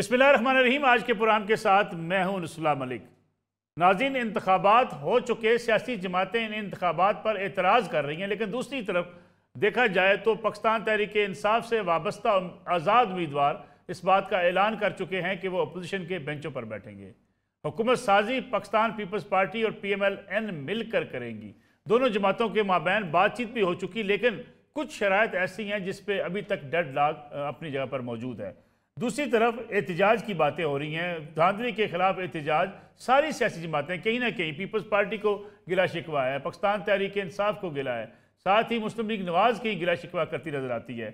रहीम आज के प्रोग्राम के साथ मैं हूं नसुल्ला मलिक नाजिन इंतबात हो चुके सियासी जमातें इन इंतबात पर एतराज़ कर रही हैं लेकिन दूसरी तरफ देखा जाए तो पाकिस्तान तहरीक इंसाफ से वाबस्ता आज़ाद उम्मीदवार इस बात का ऐलान कर चुके हैं कि वो अपोजिशन के बेंचों पर बैठेंगे हुकूमत साजी पाकिस्तान पीपल्स पार्टी और पी एम एल एन मिल कर करेंगी दोनों जमातों के माबैन बातचीत भी हो चुकी लेकिन कुछ शरात ऐसी हैं जिसपे अभी तक डेड लाग अपनी जगह पर मौजूद है दूसरी तरफ एहतजाज की बातें हो रही हैं धांधली के खिलाफ एहतजाज सारी सियासी जमातें कहीं ना कहीं पीपल्स पार्टी को गिला शिकवा है पाकिस्तान तहरीक इंसाफ को गिला है साथ ही मुस्लिम लीग नवाज की गिला शिकवा करती नजर आती है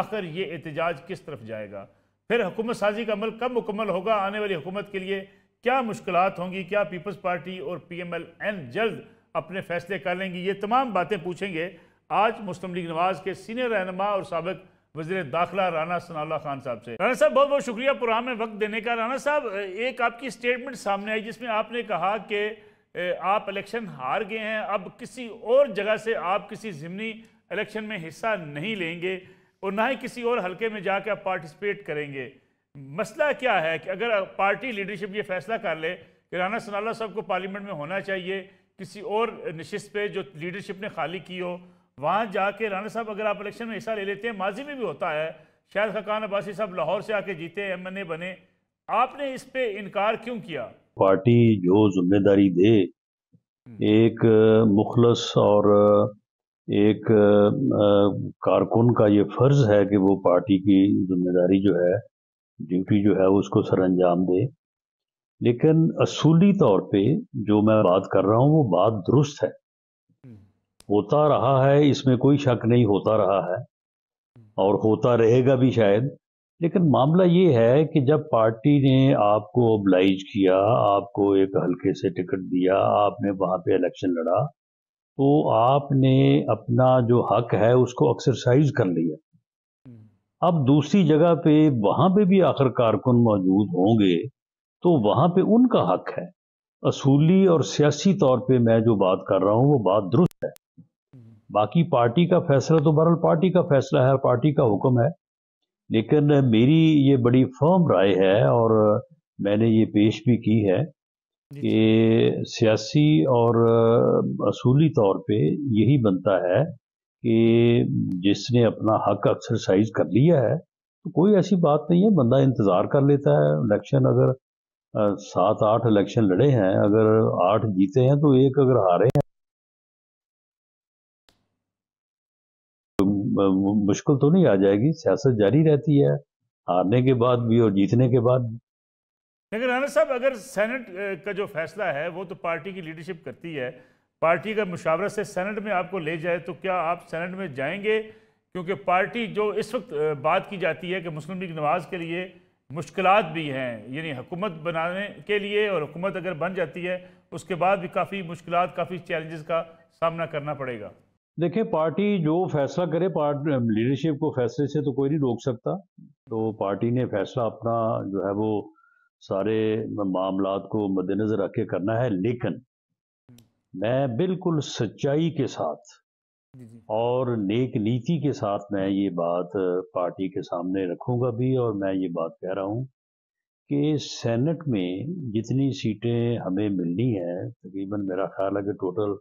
आखिर ये एहतजाज किस तरफ जाएगा फिर हुकूमत साजी का अमल कब मुकम्मल होगा आने वाली हुकूमत के लिए क्या मुश्किल होंगी क्या पीपल्स पार्टी और पी एम एल एन जल्द अपने फैसले कर लेंगी ये तमाम बातें पूछेंगे आज मुस्लिम लीग नवाज के सीनियर रहनमा और सबक वजीर दाखिला राना सनाल्ला खान साहब से राना साहब बहुत बहुत शुक्रिया प्रोग्राम में वक्त देने का राना साहब एक आपकी स्टेटमेंट सामने आई जिसमें आपने कहा कि आप इलेक्शन हार गए हैं अब किसी और जगह से आप किसी ज़िमनी इलेक्शन में हिस्सा नहीं लेंगे और ना ही किसी और हलके में जाकर आप पार्टिसिपेट करेंगे मसला क्या है कि अगर पार्टी लीडरशिप ये फैसला कर ले कि राना सनाल्ला साहब को पार्लियामेंट में होना चाहिए किसी और नशस्त पे जो लीडरशिप ने खाली की हो वहाँ जाके राणा साहब अगर आप इलेक्शन में हिस्सा ले लेते हैं माजी में भी होता है शायद खकान अब्बासी साहब लाहौर से आके जीते एम एन ए बने आपने इस पे इनकार क्यों किया पार्टी जो जिम्मेदारी दे हम्म। एक मुखलस और एक कारकुन का ये फर्ज है कि वो पार्टी की जिम्मेदारी जो है ड्यूटी जो है उसको सर अंजाम दे लेकिन असूली तौर पे जो मैं बात कर रहा हूँ वो बात दुरुस्त है होता रहा है इसमें कोई शक नहीं होता रहा है और होता रहेगा भी शायद लेकिन मामला ये है कि जब पार्टी ने आपको ओब्लाइज किया आपको एक हल्के से टिकट दिया आपने वहाँ पे इलेक्शन लड़ा तो आपने अपना जो हक है उसको एक्सरसाइज कर लिया अब दूसरी जगह पे वहाँ पे भी आखिर कारकुन मौजूद होंगे तो वहाँ पे उनका हक है असूली और सियासी तौर पे मैं जो बात कर रहा हूँ वो बात दुरुस्त है बाकी पार्टी का फैसला तो बहरहाल पार्टी का फैसला है पार्टी का हुक्म है लेकिन मेरी ये बड़ी फर्म राय है और मैंने ये पेश भी की है कि सियासी और असूली तौर पे यही बनता है कि जिसने अपना हक एक्सरसाइज कर लिया है तो कोई ऐसी बात नहीं है बंदा इंतज़ार कर लेता है इलेक्शन अगर सात आठ इलेक्शन लड़े हैं अगर आठ जीते हैं तो एक अगर हारे हैं मुश्किल तो नहीं आ जाएगी सियासत जारी रहती है हारने के बाद भी और जीतने के बाद भी लेकिन राना साहब अगर सेनेट का जो फैसला है वो तो पार्टी की लीडरशिप करती है पार्टी का मुशावरत से सेनेट में आपको ले जाए तो क्या आप सेनेट में जाएंगे क्योंकि पार्टी जो इस वक्त बात की जाती है कि मुस्लिम लीग नवाज के लिए मुश्किल भी हैं यानी हुकूमत बनाने के लिए और हुकूमत अगर बन जाती है उसके बाद भी काफ़ी मुश्किल काफ़ी चैलेंजेस का सामना करना पड़ेगा देखिए पार्टी जो फैसला करे पार्ट लीडरशिप को फैसले से तो कोई नहीं रोक सकता तो पार्टी ने फैसला अपना जो है वो सारे मामला को मद्देनजर रख के करना है लेकिन मैं बिल्कुल सच्चाई के साथ और नेक नीति के साथ मैं ये बात पार्टी के सामने रखूंगा भी और मैं ये बात कह रहा हूँ कि सेनेट में जितनी सीटें हमें मिलनी है तकरीबन मेरा ख्याल है कि टोटल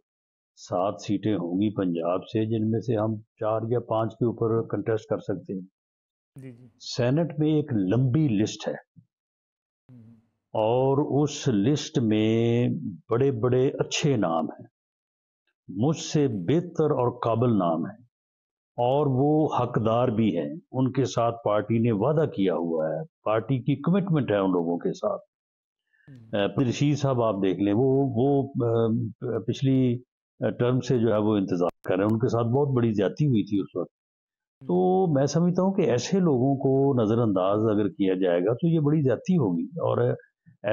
सात सीटें होंगी पंजाब से जिनमें से हम चार या पांच के ऊपर कंटेस्ट कर सकते हैं सेनेट में एक लंबी लिस्ट है हम्म। और उस लिस्ट में बड़े बड़े अच्छे नाम हैं मुझसे बेहतर और काबिल नाम है और वो हकदार भी हैं उनके साथ पार्टी ने वादा किया हुआ है पार्टी की कमिटमेंट है उन लोगों के साथ हम्म। रशीद साहब आप देख लें वो वो पिछली टर्म से जो है वो इंतज़ार कर रहे हैं उनके साथ बहुत बड़ी ज्यादा हुई थी उस वक्त हम्म। तो मैं समझता हूँ कि ऐसे लोगों को नज़रअंदाज अगर किया जाएगा तो ये बड़ी ज्यादा होगी और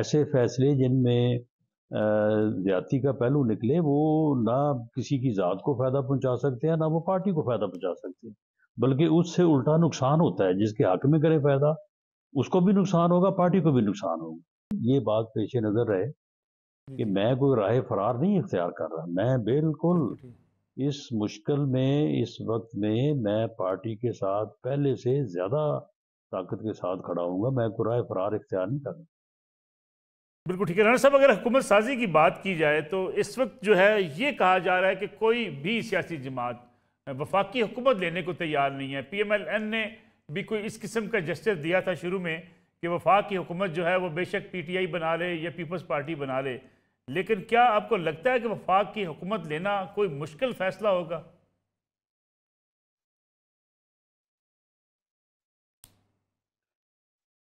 ऐसे फैसले जिनमें ज्यादती का पहलू निकले वो ना किसी की ज़ात को फ़ायदा पहुँचा सकते हैं ना वो पार्टी को फ़ायदा पहुँचा सकते हैं बल्कि उससे उल्टा नुकसान होता है जिसके हक में करे फ़ायदा उसको भी नुकसान होगा पार्टी को भी नुकसान होगा ये बात पेश नज़र रहे कि मैं कोई राह फरार नहीं इख्तियार कर रहा मैं बिल्कुल इस मुश्किल में इस वक्त में मैं पार्टी के साथ पहले से ज्यादा ताकत के साथ खड़ा हूँ मैं कोई राह फरार इख्तियार नहीं कर रहा बिल्कुल ठीक है राना साहब अगर हुकूमत साजी की बात की जाए तो इस वक्त जो है ये कहा जा रहा है कि कोई भी सियासी जमात वफाकी हुकूमत लेने को तैयार नहीं है पी एम एल एन ने भी कोई इस किस्म का जस्टिस दिया था शुरू में कि वफाक हुकूमत जो है वो बेशक पी टी आई बना ले या पीपल्स पार्टी बना ले लेकिन क्या आपको लगता है कि वफाक की हुकूमत लेना कोई मुश्किल फैसला होगा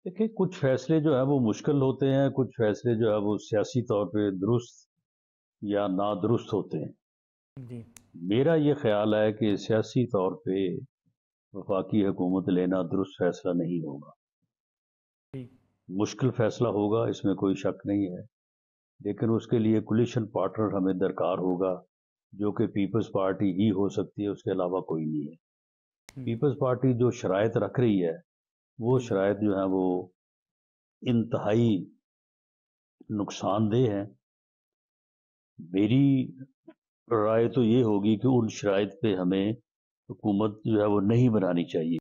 देखिए कुछ फैसले जो है वो मुश्किल होते हैं कुछ फैसले जो है वो सियासी तौर पे दुरुस्त या नादुरुस्त होते हैं जी। मेरा ये ख्याल है कि सियासी तौर पे वफाकी हुकूमत लेना दुरुस्त फैसला नहीं होगा मुश्किल फैसला होगा इसमें कोई शक नहीं है लेकिन उसके लिए कोलिशन पार्टनर हमें दरकार होगा जो कि पीपल्स पार्टी ही हो सकती है उसके अलावा कोई नहीं है पीपल्स हम्म। पार्टी जो शराय रख रही है वो शराय जो है वो इंतहाई नुकसानदेह हैं मेरी राय तो ये होगी कि उन शराय पे हमें हुकूमत जो है वो नहीं बनानी चाहिए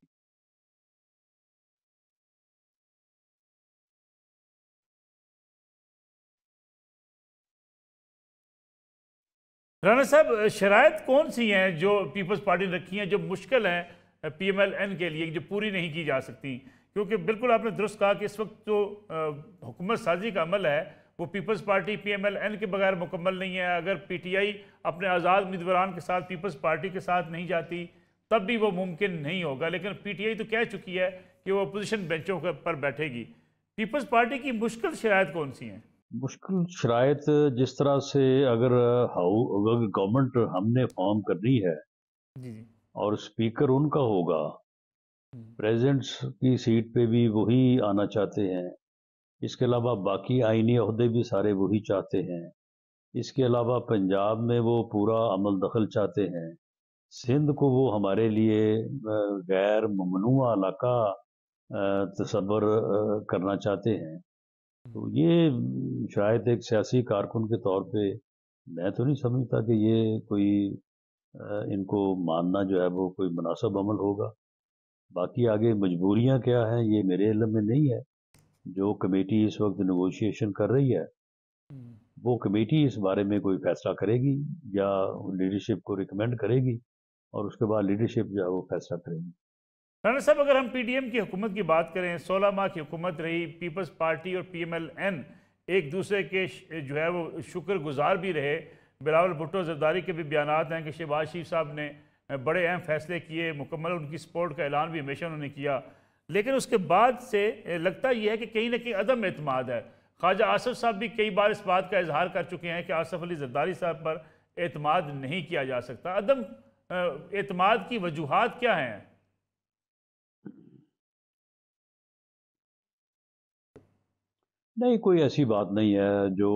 राना साहब शरात कौन सी हैं जो पीपल्स पार्टी ने रखी हैं जो मुश्किल हैं पी एम एल एन के लिए जो पूरी नहीं की जा सकती क्योंकि बिल्कुल आपने दुरुस्त कहा कि इस वक्त जो हुकूमत साजी का अमल है वो Peoples Party P M L N के बगैर मुकम्मल नहीं है अगर पी टी आई अपने आज़ाद उम्मीदवारान के साथ पीपल्स पार्टी के साथ नहीं जाती तब भी वो मुमकिन नहीं होगा लेकिन पी टी आई तो कह चुकी है कि वो अपोजिशन बेंचों पर बैठेगी पीपल्स पार्टी की मुश्किल शरात कौन सी हैं मुश्किल शरात जिस तरह से अगर अगर गवर्नमेंट हमने फॉर्म करनी है जी और स्पीकर उनका होगा प्रेजेंट्स हम्म। की सीट पे भी वही आना चाहते हैं इसके अलावा बाकी आइनी अहदे भी सारे वही चाहते हैं इसके अलावा पंजाब में वो पूरा अमल दखल चाहते हैं सिंध को वो हमारे लिए गैर ममनू इलाका तस्वर करना चाहते हैं तो ये शायद एक सियासी कारकुन के तौर पे मैं तो नहीं समझता कि ये कोई इनको मानना जो है वो कोई मुनासब अमल होगा बाकी आगे मजबूरियां क्या हैं ये मेरे इलम में नहीं है जो कमेटी इस वक्त नगोशिएशन कर रही है हम्म। वो कमेटी इस बारे में कोई फैसला करेगी या लीडरशिप को रिकमेंड करेगी और उसके बाद लीडरशिप जो है वो फैसला करेगी राना साहब अगर हम पीडीएम की हुकूमत की बात करें सोलह माह की हुकूमत रही पीपल्स पार्टी और पीएमएलएन एक दूसरे के जो है वो शुक्र गुजार भी रहे बिलावल भुट्टो जरदारी के भी बयान हैं कि शहबाज शरीफ साहब ने बड़े अहम फैसले किए मुकम्मल उनकी सपोर्ट का ऐलान भी हमेशा उन्होंने किया लेकिन उसके बाद से लगता यह है कि कहीं ना कहीं अदम अतमाद है ख्वाजा आसफ साहब भी कई बार इस बात का इजहार कर चुके हैं कि आसफ अली जरदारी साहब पर अतमाद नहीं किया जा सकता अदम अतमाद की वजूहत क्या हैं नहीं कोई ऐसी बात नहीं है जो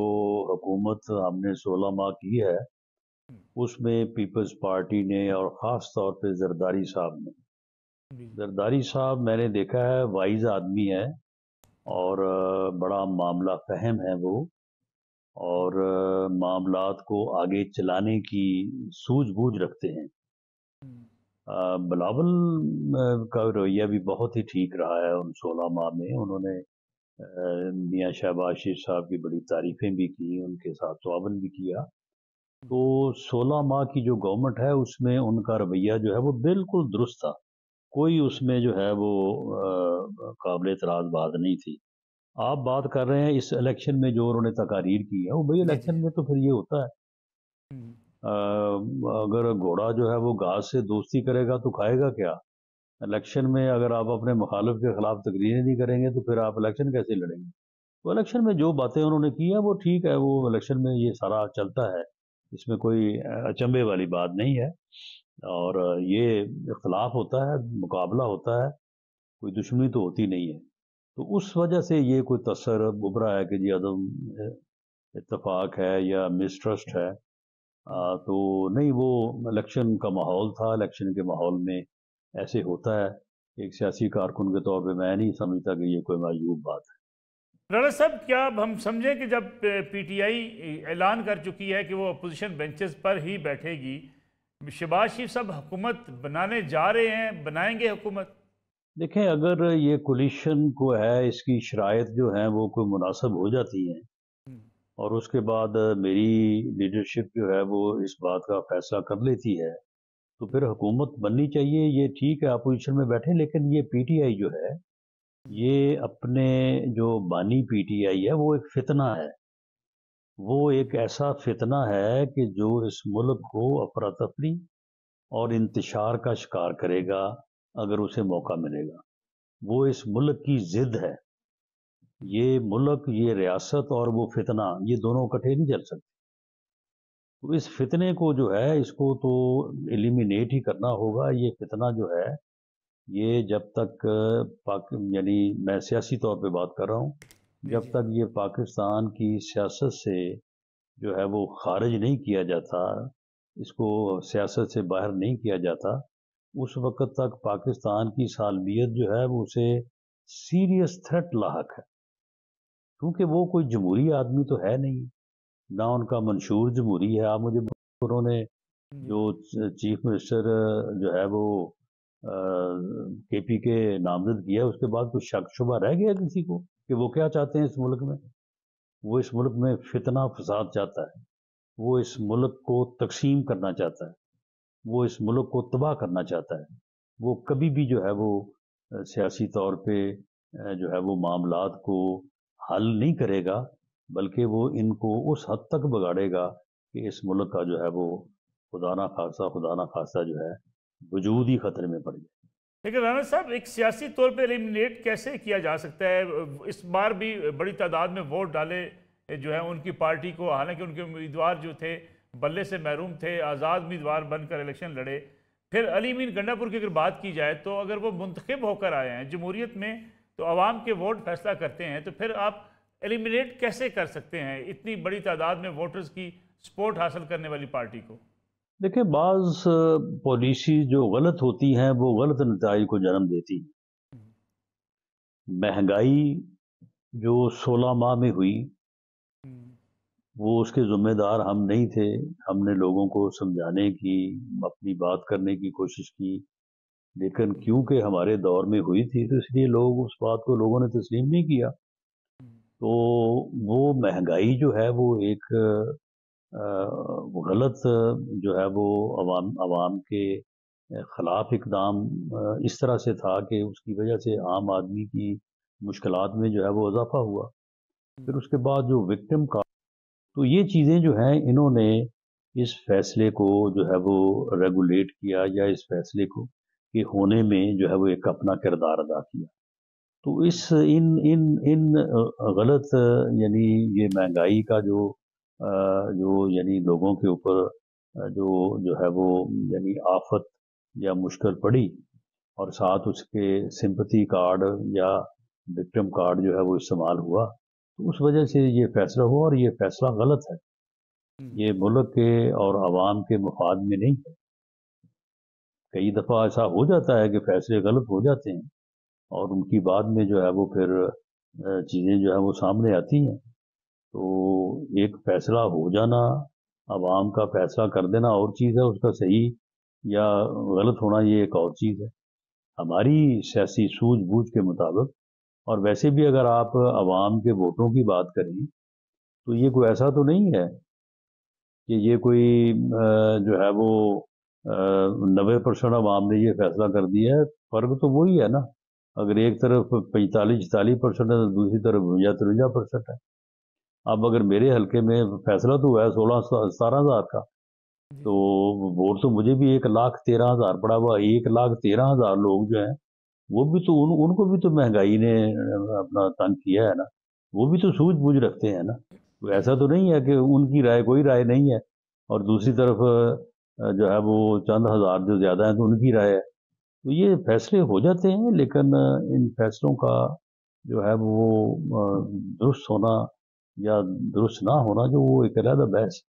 हुकूमत हमने सोलह माह की है हम्म। उसमें पीपल्स पार्टी ने और ख़ास तौर पे जरदारी साहब ने जरदारी साहब मैंने देखा है वाइज आदमी है और बड़ा मामला फहम है वो और मामला को आगे चलाने की सूझबूझ रखते हैं हम्म। बलावल का रवैया भी बहुत ही ठीक रहा है उन सोलह माह में उन्होंने मियाँ शहबाज शीर साहब की बड़ी तारीफ़ें भी की उनके साथ तोन भी किया तो सोलह माह की जो गवर्नमेंट है उसमें उनका रवैया जो है वो बिल्कुल दुरुस्त था कोई उसमें जो है वो काबिल तराज बात नहीं थी आप बात कर रहे हैं इस इलेक्शन में जो उन्होंने तकारीर की है वो भाई इलेक्शन में तो फिर ये होता है आ, हम्म। अगर घोड़ा जो है वो घास से दोस्ती करेगा तो खाएगा क्या इलेक्शन में अगर आप अपने मुखालफ के खिलाफ तकरीरें नहीं करेंगे तो फिर आप इलेक्शन कैसे लड़ेंगे तो इलेक्शन में जो बातें उन्होंने की है वो ठीक है वो इलेक्शन में ये सारा चलता है इसमें कोई अचंभे वाली बात नहीं है और ये इख्तलाफ होता है मुकाबला होता है कोई दुश्मनी तो होती नहीं है तो उस वजह से ये कोई तसर उभरा है कि जी अदम इतफाक है या मिसट्रस्ट है आ, तो नहीं वो इलेक्शन का माहौल था इलेक्शन के माहौल में ऐसे होता है एक सियासी कारकुन के तौर पर मैं नहीं समझता कि ये कोई मायूब बात है राणा साहब क्या हम समझें कि जब पीटीआई ऐलान कर चुकी है कि वो अपोजिशन बेंचेस पर ही बैठेगी शहबाज शरीफ साहब हुकूमत बनाने जा रहे हैं बनाएंगे हुकूमत देखें अगर ये कोलिशन को है इसकी शरात जो है वो कोई मुनासब हो जाती है हम्म। और उसके बाद मेरी लीडरशिप जो है वो इस बात का फैसला कर लेती है तो फिर हुकूमत बननी चाहिए ये ठीक है अपोजिशन में बैठे लेकिन ये पीटीआई जो है ये अपने जो बानी पीटीआई है वो एक फितना है वो एक ऐसा फितना है कि जो इस मुल्क को अफरा तफरी और इंतशार का शिकार करेगा अगर उसे मौका मिलेगा वो इस मुल्क की जिद है ये मुल्क ये रियासत और वो फितना ये दोनों इकट्ठे नहीं चल सकते तो इस फितने को जो है इसको तो एलिमिनेट ही करना होगा ये फितना जो है ये जब तक पाक यानी मैं सियासी तौर पे बात कर रहा हूँ जब तक ये पाकिस्तान की सियासत से जो है वो खारिज नहीं किया जाता इसको सियासत से बाहर नहीं किया जाता उस वक्त तक पाकिस्तान की सालमियत जो है वो उसे सीरियस थ्रेट लाक है क्योंकि वो कोई जमहूरी आदमी तो है नहीं ना उनका मंशूर जमहूरी है आप मुझे उन्होंने हम्म। जो चीफ मिनिस्टर जो है वो के पी के नामजद किया उसके बाद कुछ शक शुबा रह गया किसी को कि वो क्या चाहते हैं इस मुल्क में वो इस मुल्क में फितना फसाद चाहता है वो इस मुल्क को तकसीम करना चाहता है वो इस मुल्क को तबाह करना चाहता है वो कभी भी जो है वो सियासी तौर पे जो है वो मामला को हल नहीं करेगा बल्कि वो इनको उस हद तक बगाड़ेगा कि इस मुल्क का जो है वो खुदा ना खासा खुदा ना खासा जो है वजूद ही खतरे में पड़ जाए लेकिन राना साहब एक सियासी तौर पर एलिमिनेट कैसे किया जा सकता है इस बार भी बड़ी तादाद में वोट डाले जो है उनकी पार्टी को हालांकि उनके उम्मीदवार जो थे बल्ले से महरूम थे आज़ाद उम्मीदवार बनकर इलेक्शन लड़े फिर अली मीन गंडापुर की अगर बात की जाए तो अगर वो मुंतखब होकर आए हैं जमहूरीत में तो आवाम के वोट फैसला करते हैं तो फिर आप एलिमिनेट कैसे कर सकते हैं इतनी बड़ी तादाद में वोटर्स की सपोर्ट हासिल करने वाली पार्टी को देखिए बाज़ पॉलिसी जो गलत होती हैं वो गलत नतज को जन्म देती हैं महंगाई जो 16 माह में हुई वो उसके ज़िम्मेदार हम नहीं थे हमने लोगों को समझाने की अपनी बात करने की कोशिश की लेकिन क्योंकि हमारे दौर में हुई थी तो इसलिए लोग उस बात को लोगों ने तस्लीम नहीं किया तो वो महंगाई जो है वो एक गलत जो है वो आवाम आवाम के खिलाफ इकदाम इस तरह से था कि उसकी वजह से आम आदमी की मुश्किल में जो है वो इजाफा हुआ फिर उसके बाद जो विक्टिम का तो ये चीज़ें जो हैं इन्होंने इस फैसले को जो है वो रेगुलेट किया या इस फैसले को कि होने में जो है वो एक अपना किरदार अदा किया तो इस इन इन इन गलत यानी ये महंगाई का जो जो यानी लोगों के ऊपर जो जो है वो यानी आफत या मुश्किल पड़ी और साथ उसके सिंपति कार्ड या विक्टम कार्ड जो है वो इस्तेमाल हुआ तो उस वजह से ये फैसला हुआ और ये फैसला गलत है हम्म। ये मुल्क के और आवाम के मफाद में नहीं है कई दफ़ा ऐसा हो जाता है कि फैसले गलत हो जाते हैं और उनकी बाद में जो है वो फिर चीज़ें जो है वो सामने आती हैं तो एक फैसला हो जाना आवाम का फैसला कर देना और चीज़ है उसका सही या गलत होना ये एक और चीज़ है हमारी सियासी सूझबूझ के मुताबिक और वैसे भी अगर आप आवाम के वोटों की बात करें तो ये कोई ऐसा तो नहीं है कि ये कोई जो है वो नबे परसेंट आवाम ने ये फैसला कर दिया है फ़र्क तो वही है ना अगर एक तरफ पैंतालीस चालीस परसेंट है तो दूसरी तरफ बवंजा तिरवंजा परसेंट है अब अगर मेरे हलके में फैसला तो हुआ है सोलह सतारह हज़ार का तो वोट तो मुझे भी एक लाख तेरह हज़ार पड़ा हुआ एक लाख तेरह हज़ार लोग जो हैं वो भी तो उन उनको भी तो महंगाई ने अपना तंग किया है ना वो भी तो सूझबूझ रखते हैं ना तो ऐसा तो नहीं है कि उनकी राय कोई राय नहीं है और दूसरी तरफ जो है वो चंद हज़ार जो ज़्यादा हैं तो उनकी राय है तो ये फैसले हो जाते हैं लेकिन इन फैसलों का जो है वो दुरुस्त होना या दुरुस्त ना होना जो वो एक अलहदा बहस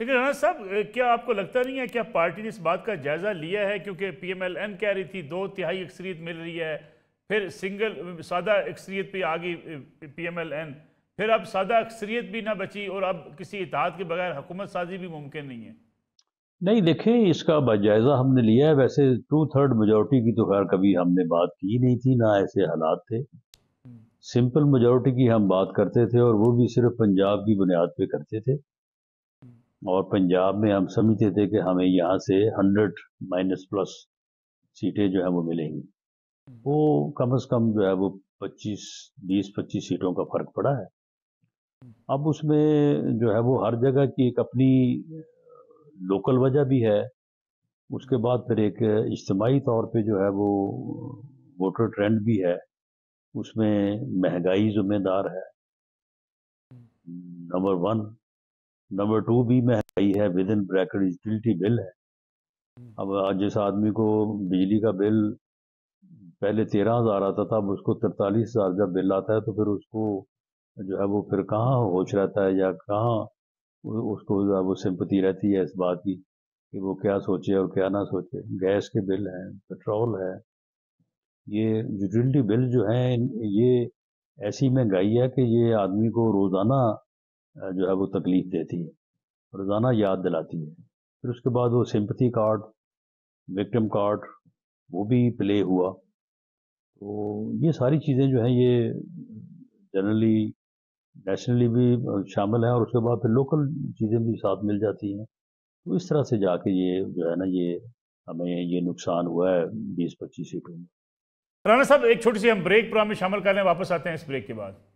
लेकिन राना साहब क्या आपको लगता नहीं है क्या पार्टी ने इस बात का जायज़ा लिया है क्योंकि पी एम एल एन कह रही थी दो तिहाई अक्सरियत मिल रही है फिर सिंगल सादा अक्सरियत भी आ गई पी एम एल एन फिर अब सादा अक्सरियत भी ना बची और अब किसी इतिहाद के बगैर हुकूमत साजी भी मुमकिन नहीं है नहीं देखें इसका जायज़ा हमने लिया है वैसे टू थर्ड मेजोरिटी की तो खैर कभी हमने बात की नहीं थी ना ऐसे हालात थे सिंपल मेजोरिटी की हम बात करते थे और वो भी सिर्फ पंजाब की बुनियाद पे करते थे और पंजाब में हम समझते थे कि हमें यहाँ से हंड्रेड माइनस प्लस सीटें जो है वो मिलेंगी वो कम से कम जो है वो पच्चीस बीस पच्चीस सीटों का फर्क पड़ा है अब उसमें जो है वो हर जगह की एक अपनी लोकल वजह भी है उसके बाद फिर एक इज्तमाही तौर पे जो है वो वोटर ट्रेंड भी है उसमें महंगाई जिम्मेदार है नंबर वन नंबर टू भी महंगाई है with in bracket utility bill है अब जिस आदमी को बिजली का बिल पहले तेरह हज़ार आता था अब उसको तिरतालीस हज़ार जब बिल आता है तो फिर उसको जो है वो फिर कहाँ होश रहता है या कहाँ उसको वो सिंपति रहती है इस बात की कि वो क्या सोचे और क्या ना सोचे गैस के बिल हैं पेट्रोल है ये यूटिलिटी बिल जो हैं ये ऐसी महंगाई है कि ये आदमी को रोज़ाना जो है वो तकलीफ देती है रोज़ाना याद दिलाती है फिर उसके बाद वो सिंपति कार्ड विक्टिम कार्ड वो भी प्ले हुआ तो ये सारी चीज़ें जो हैं ये जनरली नेशनली भी शामिल है और उसके बाद फिर लोकल चीज़ें भी साथ मिल जाती हैं तो इस तरह से जाके ये जो है ना ये हमें ये नुकसान हुआ है बीस पच्चीस सीटों में राना साहब एक छोटी सी हम ब्रेक प्रोग्राम में शामिल कर रहे हैं वापस आते हैं इस ब्रेक के बाद